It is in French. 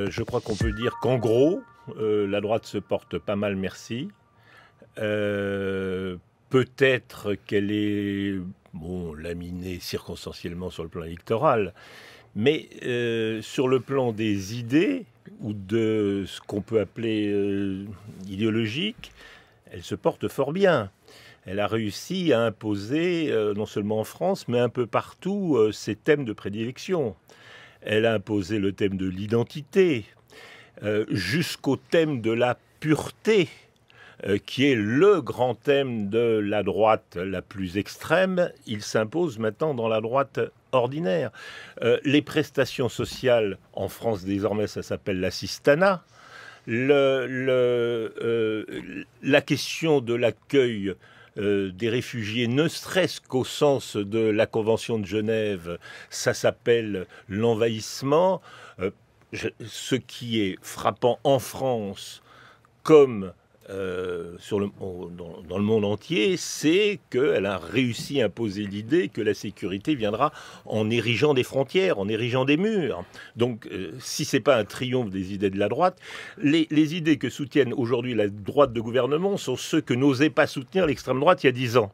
Euh, je crois qu'on peut dire qu'en gros, euh, la droite se porte pas mal, merci. Euh, peut-être qu'elle est laminée circonstanciellement sur le plan électoral, mais sur le plan des idées ou de ce qu'on peut appeler idéologique, elle se porte fort bien elle a réussi à imposer, non seulement en France, mais un peu partout, ses thèmes de prédilection. Elle a imposé le thème de l'identité euh, jusqu'au thème de la pureté, euh, qui est le grand thème de la droite la plus extrême. Il s'impose maintenant dans la droite ordinaire. Euh, les prestations sociales, en France désormais, ça s'appelle l'assistanat. Euh, la question de l'accueil euh, des réfugiés, ne serait-ce qu'au sens de la Convention de Genève, ça s'appelle l'envahissement. Euh, ce qui est frappant en France, comme euh, sur le, dans, le monde entier, c'est qu'elle a réussi à imposer l'idée que la sécurité viendra en érigeant des frontières, en érigeant des murs. Donc, euh, si c'est pas un triomphe des idées de la droite, les, les idées que soutiennent aujourd'hui la droite de gouvernement sont ceux que n'osait pas soutenir l'extrême droite il y a dix ans.